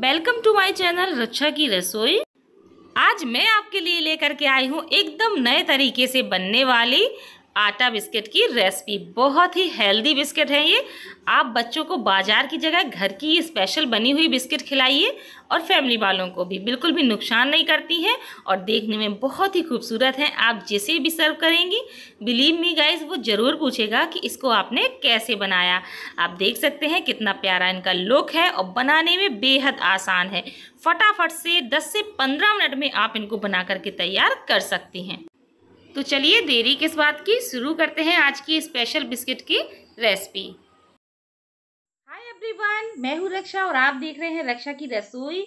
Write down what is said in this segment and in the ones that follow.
Welcome to my channel Raksha की रसोई आज मैं आपके लिए लेकर के आई हूँ एकदम नए तरीके से बनने वाली आटा बिस्किट की रेसिपी बहुत ही हेल्दी बिस्किट है ये आप बच्चों को बाजार की जगह घर की ये स्पेशल बनी हुई बिस्किट खिलाइए और फैमिली वालों को भी बिल्कुल भी नुकसान नहीं करती हैं और देखने में बहुत ही खूबसूरत हैं आप जैसे भी सर्व करेंगी बिलीव मी गाइज वो ज़रूर पूछेगा कि इसको आपने कैसे बनाया आप देख सकते हैं कितना प्यारा इनका लुक है और बनाने में बेहद आसान है फटाफट से दस से पंद्रह मिनट में आप इनको बना करके तैयार कर सकती हैं तो चलिए देरी किस बात की शुरू करते हैं आज की स्पेशल बिस्किट की रेसिपी हाय एवरीवन मैं हूँ रक्षा और आप देख रहे हैं रक्षा की रसोई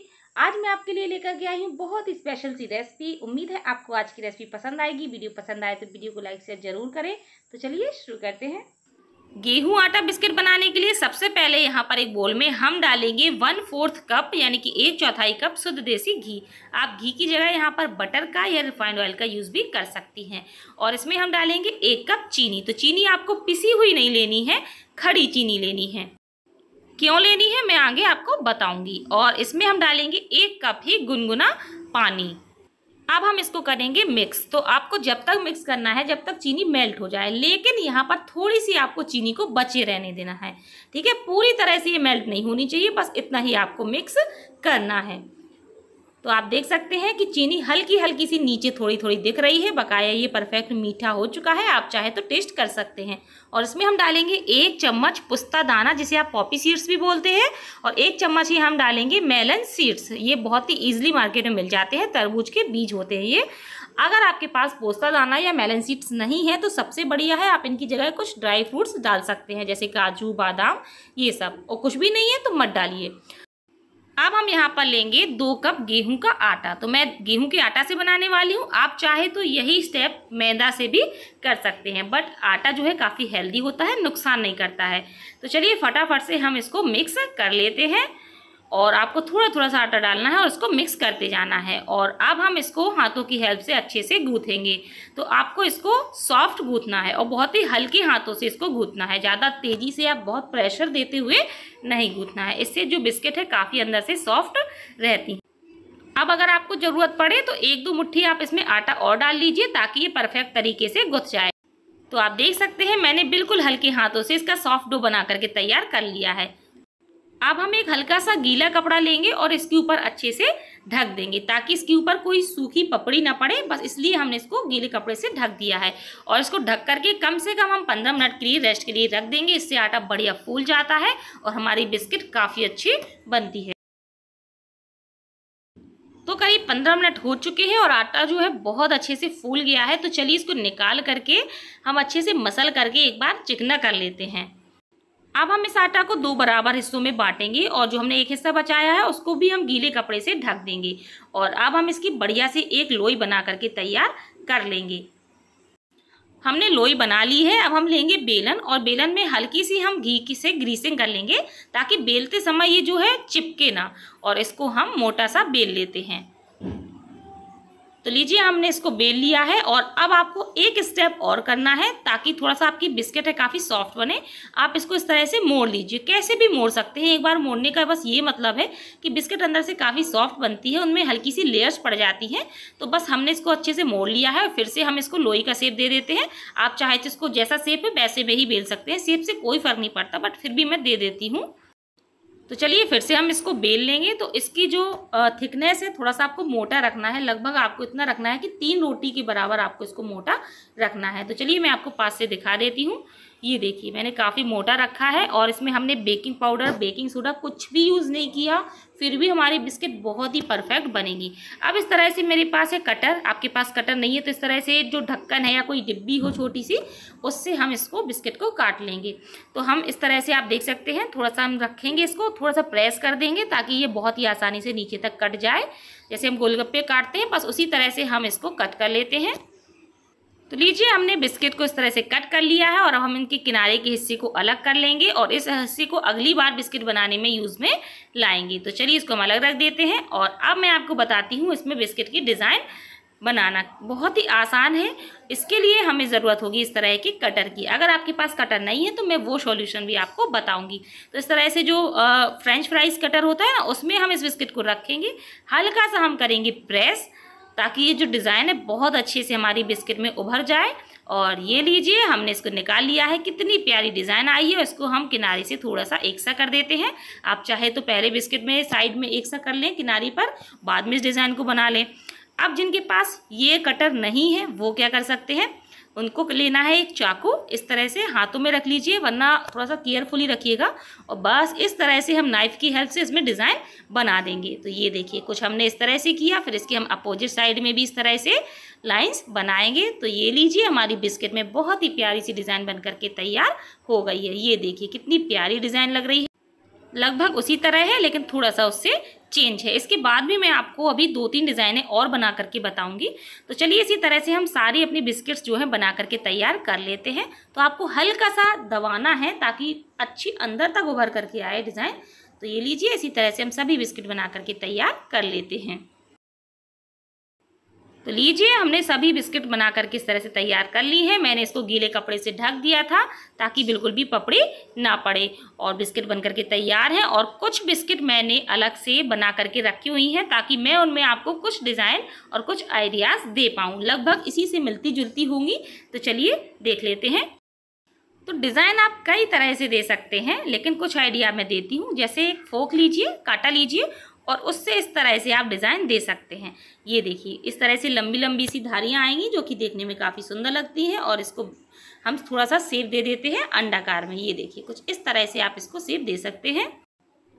आज मैं आपके लिए लेकर गया हूँ बहुत ही स्पेशल सी रेसिपी उम्मीद है आपको आज की रेसिपी पसंद आएगी वीडियो पसंद आए तो वीडियो को लाइक शेयर जरूर करें तो चलिए शुरू करते हैं गेहूं आटा बिस्किट बनाने के लिए सबसे पहले यहाँ पर एक बोल में हम डालेंगे वन फोर्थ कप यानी कि एक चौथाई कप शुद्ध देसी घी आप घी की जगह यहाँ पर बटर का या रिफाइंड ऑयल का यूज़ भी कर सकती हैं और इसमें हम डालेंगे एक कप चीनी तो चीनी आपको पिसी हुई नहीं लेनी है खड़ी चीनी लेनी है क्यों लेनी है मैं आगे आपको बताऊँगी और इसमें हम डालेंगे एक कप ही गुनगुना पानी अब हम इसको करेंगे मिक्स तो आपको जब तक मिक्स करना है जब तक चीनी मेल्ट हो जाए लेकिन यहाँ पर थोड़ी सी आपको चीनी को बचे रहने देना है ठीक है पूरी तरह से ये मेल्ट नहीं होनी चाहिए बस इतना ही आपको मिक्स करना है तो आप देख सकते हैं कि चीनी हल्की हल्की सी नीचे थोड़ी थोड़ी दिख रही है बकाया ये परफेक्ट मीठा हो चुका है आप चाहे तो टेस्ट कर सकते हैं और इसमें हम डालेंगे एक चम्मच पुस्ता दाना जिसे आप पॉपी सीड्स भी बोलते हैं और एक चम्मच ही हम डालेंगे मेलन सीड्स ये बहुत ही ईजिली मार्केट में मिल जाते हैं तरबूज के बीज होते हैं ये अगर आपके पास पोस्ता दाना या मेलन सीड्स नहीं है तो सबसे बढ़िया है आप इनकी जगह कुछ ड्राई फ्रूट्स डाल सकते हैं जैसे काजू बादाम ये सब और कुछ भी नहीं है तो मत डालिए अब हम यहाँ पर लेंगे दो कप गेहूं का आटा तो मैं गेहूं के आटा से बनाने वाली हूँ आप चाहे तो यही स्टेप मैदा से भी कर सकते हैं बट आटा जो है काफ़ी हेल्दी होता है नुकसान नहीं करता है तो चलिए फटाफट से हम इसको मिक्स कर लेते हैं और आपको थोड़ा थोड़ा सा आटा डालना है और इसको मिक्स करते जाना है और अब हम इसको हाथों की हेल्प से अच्छे से गूँथेंगे तो आपको इसको सॉफ्ट गूँथना है और बहुत ही हल्के हाथों से इसको गूँथना है ज़्यादा तेज़ी से आप बहुत प्रेशर देते हुए नहीं गूँथना है इससे जो बिस्किट है काफ़ी अंदर से सॉफ्ट रहती है अब अगर आपको ज़रूरत पड़े तो एक दो मुट्ठी आप इसमें आटा और डाल लीजिए ताकि ये परफेक्ट तरीके से गुथ जाए तो आप देख सकते हैं मैंने बिल्कुल हल्के हाथों से इसका सॉफ्ट डो बना करके तैयार कर लिया है अब हम एक हल्का सा गीला कपड़ा लेंगे और इसके ऊपर अच्छे से ढक देंगे ताकि इसके ऊपर कोई सूखी पपड़ी ना पड़े बस इसलिए हमने इसको गीले कपड़े से ढक दिया है और इसको ढक करके कम से कम हम पंद्रह मिनट के लिए रेस्ट के लिए रख देंगे इससे आटा बढ़िया फूल जाता है और हमारी बिस्किट काफ़ी अच्छी बनती है तो करीब पंद्रह मिनट हो चुके हैं और आटा जो है बहुत अच्छे से फूल गया है तो चलिए इसको निकाल करके हम अच्छे से मसल करके एक बार चिकना कर लेते हैं अब हम इस आटा को दो बराबर हिस्सों में बांटेंगे और जो हमने एक हिस्सा बचाया है उसको भी हम गीले कपड़े से ढक देंगे और अब हम इसकी बढ़िया से एक लोई बना करके तैयार कर लेंगे हमने लोई बना ली है अब हम लेंगे बेलन और बेलन में हल्की सी हम घी की से ग्रीसिंग कर लेंगे ताकि बेलते समय ये जो है चिपके ना और इसको हम मोटा सा बेल लेते हैं तो लीजिए हमने इसको बेल लिया है और अब आपको एक स्टेप और करना है ताकि थोड़ा सा आपकी बिस्किट है काफ़ी सॉफ्ट बने आप इसको इस तरह से मोड़ लीजिए कैसे भी मोड़ सकते हैं एक बार मोड़ने का बस ये मतलब है कि बिस्किट अंदर से काफ़ी सॉफ्ट बनती है उनमें हल्की सी लेयर्स पड़ जाती हैं तो बस हमने इसको अच्छे से मोड़ लिया है फिर से हम इसको लोई का सेप दे देते हैं आप चाहे तो इसको जैसा सेप है वैसे में ही बेल सकते हैं सेप से कोई फ़र्क नहीं पड़ता बट फिर भी मैं दे देती हूँ तो चलिए फिर से हम इसको बेल लेंगे तो इसकी जो थिकनेस है थोड़ा सा आपको मोटा रखना है लगभग आपको इतना रखना है कि तीन रोटी के बराबर आपको इसको मोटा रखना है तो चलिए मैं आपको पास से दिखा देती हूँ ये देखिए मैंने काफ़ी मोटा रखा है और इसमें हमने बेकिंग पाउडर बेकिंग सोडा कुछ भी यूज़ नहीं किया फिर भी हमारी बिस्किट बहुत ही परफेक्ट बनेगी अब इस तरह से मेरे पास है कटर आपके पास कटर नहीं है तो इस तरह से जो ढक्कन है या कोई डिब्बी हो छोटी सी उससे हम इसको बिस्किट को काट लेंगे तो हम इस तरह से आप देख सकते हैं थोड़ा सा हम रखेंगे इसको थोड़ा सा प्रेस कर देंगे ताकि ये बहुत ही आसानी से नीचे तक कट जाए जैसे हम गोलगप्पे काटते हैं बस उसी तरह से हम इसको कट कर लेते हैं तो लीजिए हमने बिस्किट को इस तरह से कट कर लिया है और हम इनके किनारे के हिस्से को अलग कर लेंगे और इस हिस्से को अगली बार बिस्किट बनाने में यूज़ में लाएंगे तो चलिए इसको हम अलग रख देते हैं और अब मैं आपको बताती हूँ इसमें बिस्किट की डिज़ाइन बनाना बहुत ही आसान है इसके लिए हमें ज़रूरत होगी इस तरह की कटर की अगर आपके पास कटर नहीं है तो मैं वो सॉल्यूशन भी आपको बताऊंगी तो इस तरह से जो फ्रेंच फ्राइज़ कटर होता है ना उसमें हम इस बिस्किट को रखेंगे हल्का सा हम करेंगे प्रेस ताकि ये जो डिज़ाइन है बहुत अच्छे से हमारी बिस्किट में उभर जाए और ये लीजिए हमने इसको निकाल लिया है कितनी प्यारी डिज़ाइन आई है इसको हम किनारे से थोड़ा सा एक सा कर देते हैं आप चाहे तो पहले बिस्किट में साइड में एक सा कर लें किनारी पर बाद में इस डिज़ाइन को बना लें अब जिनके पास ये कटर नहीं है वो क्या कर सकते हैं उनको लेना है एक चाकू इस तरह से हाथों में रख लीजिए वरना थोड़ा सा केयरफुली रखिएगा और बस इस तरह से हम नाइफ़ की हेल्प से इसमें डिज़ाइन बना देंगे तो ये देखिए कुछ हमने इस तरह से किया फिर इसके हम अपोजिट साइड में भी इस तरह से लाइंस बनाएंगे तो ये लीजिए हमारी बिस्किट में बहुत ही प्यारी सी डिज़ाइन बन करके तैयार हो गई है ये देखिए कितनी प्यारी डिज़ाइन लग रही है लगभग उसी तरह है लेकिन थोड़ा सा उससे चेंज है इसके बाद भी मैं आपको अभी दो तीन डिज़ाइनें और बना करके बताऊंगी तो चलिए इसी तरह से हम सारी अपनी बिस्किट्स जो हैं बना करके तैयार कर लेते हैं तो आपको हल्का सा दबाना है ताकि अच्छी अंदर तक उभर करके आए डिज़ाइन तो ये लीजिए इसी तरह से हम सभी बिस्किट बना करके तैयार कर लेते हैं तो लीजिए हमने सभी बिस्किट बना करके इस तरह से तैयार कर ली है मैंने इसको गीले कपड़े से ढक दिया था ताकि बिल्कुल भी पपड़े ना पड़े और बिस्किट बन करके तैयार हैं और कुछ बिस्किट मैंने अलग से बना करके रखी हुई हैं ताकि मैं उनमें आपको कुछ डिज़ाइन और कुछ आइडियाज़ दे पाऊँ लगभग इसी से मिलती जुलती होंगी तो चलिए देख लेते हैं तो डिज़ाइन आप कई तरह से दे सकते हैं लेकिन कुछ आइडिया मैं देती हूँ जैसे एक फोक लीजिए काटा लीजिए और उससे इस तरह से आप डिज़ाइन दे सकते हैं ये देखिए इस तरह से लंबी लंबी सी धारियाँ आएंगी जो कि देखने में काफ़ी सुंदर लगती हैं और इसको हम थोड़ा सा सेप दे देते हैं अंडाकार में ये देखिए कुछ इस तरह से आप इसको सेप दे सकते हैं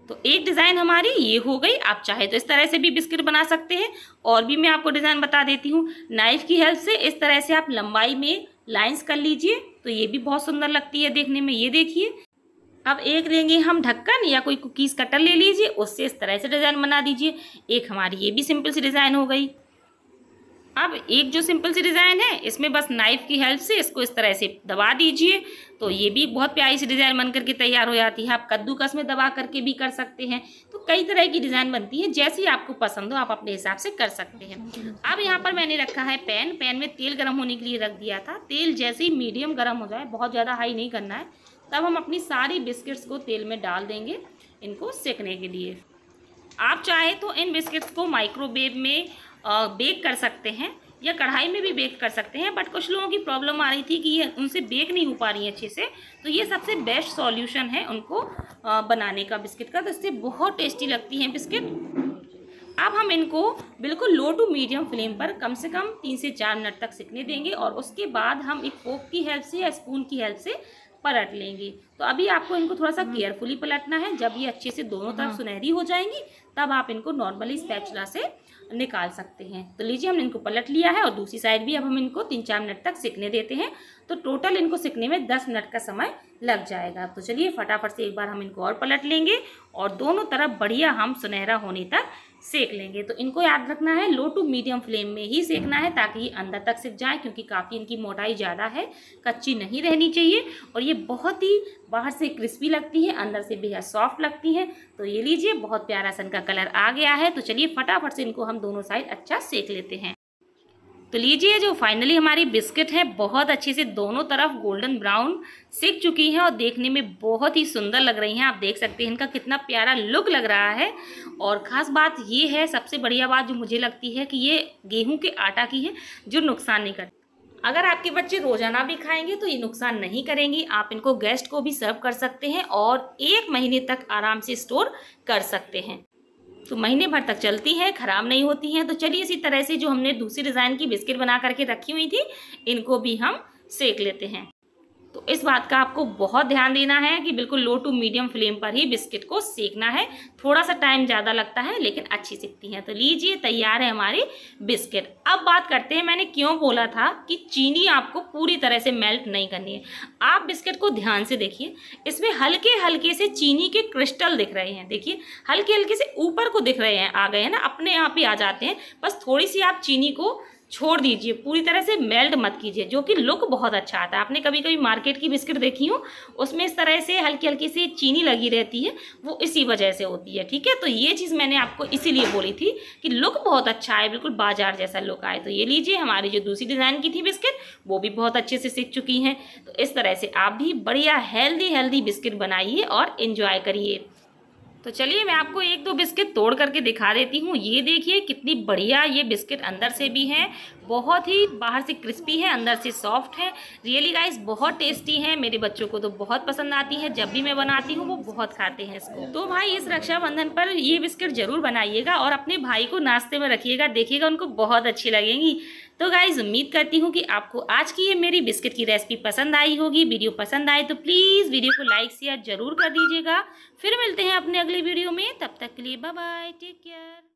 तो एक डिज़ाइन हमारी ये हो गई आप चाहे तो इस तरह से भी बिस्किट बना सकते हैं और भी मैं आपको डिज़ाइन बता देती हूँ नाइफ की हेल्प से इस तरह से आप लंबाई में लाइंस कर लीजिए तो ये भी बहुत सुंदर लगती है देखने में ये देखिए अब एक लेंगे हम ढक्कन या कोई कुकीज़ कटर ले लीजिए उससे इस तरह से डिज़ाइन बना दीजिए एक हमारी ये भी सिंपल सी डिज़ाइन हो गई अब एक जो सिंपल सी डिज़ाइन है इसमें बस नाइफ़ की हेल्प से इसको इस तरह से दबा दीजिए तो ये भी बहुत प्यारी सी डिज़ाइन बन करके तैयार हो जाती है आप कद्दूकस में दबा करके भी कर सकते हैं तो कई तरह की डिज़ाइन बनती है जैसी आपको पसंद हो आप अपने हिसाब से कर सकते हैं अब यहाँ पर मैंने रखा है पैन पैन में तेल गर्म होने के लिए रख दिया था तेल जैसे ही मीडियम गर्म हो जाए बहुत ज़्यादा हाई नहीं करना है तब हम अपनी सारी बिस्किट्स को तेल में डाल देंगे इनको सेकने के लिए आप चाहे तो इन बिस्किट्स को माइक्रोवेव में बेक कर सकते हैं या कढ़ाई में भी बेक कर सकते हैं बट कुछ लोगों की प्रॉब्लम आ रही थी कि ये उनसे बेक नहीं हो पा रही है अच्छे से तो ये सबसे बेस्ट सॉल्यूशन है उनको बनाने का बिस्किट का तो इससे बहुत टेस्टी लगती हैं बिस्किट अब हम इनको बिल्कुल लो टू मीडियम फ्लेम पर कम से कम तीन से चार मिनट तक सिकने देंगे और उसके बाद हम एक फोक की हेल्प से या स्पून की हेल्प से पलट लेंगे तो अभी आपको इनको थोड़ा सा केयरफुली हाँ। पलटना है जब ये अच्छे से दोनों तरफ हाँ। सुनहरी हो जाएंगी तब आप इनको नॉर्मली स्पैचुला से निकाल सकते हैं तो लीजिए हमने इनको पलट लिया है और दूसरी साइड भी अब हम इनको तीन चार मिनट तक सिकने देते हैं तो टोटल इनको सिकने में दस मिनट का समय लग जाएगा तो चलिए फटाफट से एक बार हम इनको और पलट लेंगे और दोनों तरफ बढ़िया हम सुनहरा होने तक सेक लेंगे तो इनको याद रखना है लो टू मीडियम फ्लेम में ही सेकना है ताकि ये अंदर तक सिक जाए क्योंकि काफ़ी इनकी मोटाई ज़्यादा है कच्ची नहीं रहनी चाहिए और ये बहुत ही बाहर से क्रिस्पी लगती है अंदर से बेहद सॉफ्ट लगती है तो ये लीजिए बहुत प्यारा सन का कलर आ गया है तो चलिए फटाफट से इनको हम दोनों साइड अच्छा सेक लेते हैं तो लीजिए जो फाइनली हमारी बिस्किट है बहुत अच्छे से दोनों तरफ गोल्डन ब्राउन सीख चुकी हैं और देखने में बहुत ही सुंदर लग रही हैं आप देख सकते हैं इनका कितना प्यारा लुक लग रहा है और ख़ास बात ये है सबसे बढ़िया बात जो मुझे लगती है कि ये गेहूं के आटा की है जो नुकसान नहीं करती अगर आपके बच्चे रोजाना भी खाएंगे तो ये नुकसान नहीं करेंगी आप इनको गेस्ट को भी सर्व कर सकते हैं और एक महीने तक आराम से स्टोर कर सकते हैं तो महीने भर तक चलती हैं ख़राब नहीं होती हैं तो चलिए इसी तरह से जो हमने दूसरी डिज़ाइन की बिस्किट बना करके रखी हुई थी इनको भी हम सेक लेते हैं तो इस बात का आपको बहुत ध्यान देना है कि बिल्कुल लो टू मीडियम फ्लेम पर ही बिस्किट को सेकना है थोड़ा सा टाइम ज़्यादा लगता है लेकिन अच्छी सीखती हैं तो लीजिए तैयार है हमारी बिस्किट अब बात करते हैं मैंने क्यों बोला था कि चीनी आपको पूरी तरह से मेल्ट नहीं करनी है आप बिस्किट को ध्यान से देखिए इसमें हल्के हल्के से चीनी के क्रिस्टल दिख रहे हैं देखिए हल्के हल्के से ऊपर को दिख रहे हैं आ गए हैं ना अपने आप ही आ जाते हैं बस थोड़ी सी आप चीनी को छोड़ दीजिए पूरी तरह से मेल्ट मत कीजिए जो कि लुक बहुत अच्छा आता है आपने कभी कभी मार्केट की बिस्किट देखी हो उसमें इस तरह से हल्की हल्की सी चीनी लगी रहती है वो इसी वजह से होती है ठीक है तो ये चीज़ मैंने आपको इसीलिए बोली थी कि लुक बहुत अच्छा है बिल्कुल बाजार जैसा लुक आए तो ये लीजिए हमारी जो दूसरी डिज़ाइन की थी बिस्किट वो भी बहुत अच्छे से सीख चुकी हैं तो इस तरह से आप भी बढ़िया हेल्दी हेल्दी बिस्किट बनाइए और इन्जॉय करिए तो चलिए मैं आपको एक दो बिस्किट तोड़ करके दिखा देती हूँ ये देखिए कितनी बढ़िया ये बिस्किट अंदर से भी है बहुत ही बाहर से क्रिस्पी है अंदर से सॉफ्ट है रियली गाइस बहुत टेस्टी है मेरे बच्चों को तो बहुत पसंद आती है जब भी मैं बनाती हूँ वो बहुत खाते हैं इसको तो भाई इस रक्षाबंधन पर ये बिस्किट ज़रूर बनाइएगा और अपने भाई को नाश्ते में रखिएगा देखिएगा उनको बहुत अच्छी लगेंगी तो गाइज उम्मीद करती हूँ कि आपको आज की ये मेरी बिस्किट की रेसिपी पसंद आई होगी वीडियो पसंद आए तो प्लीज़ वीडियो को लाइक शेयर जरूर कर दीजिएगा फिर मिलते हैं अपने अगली वीडियो में तब तक के लिए बाय बाय टेक केयर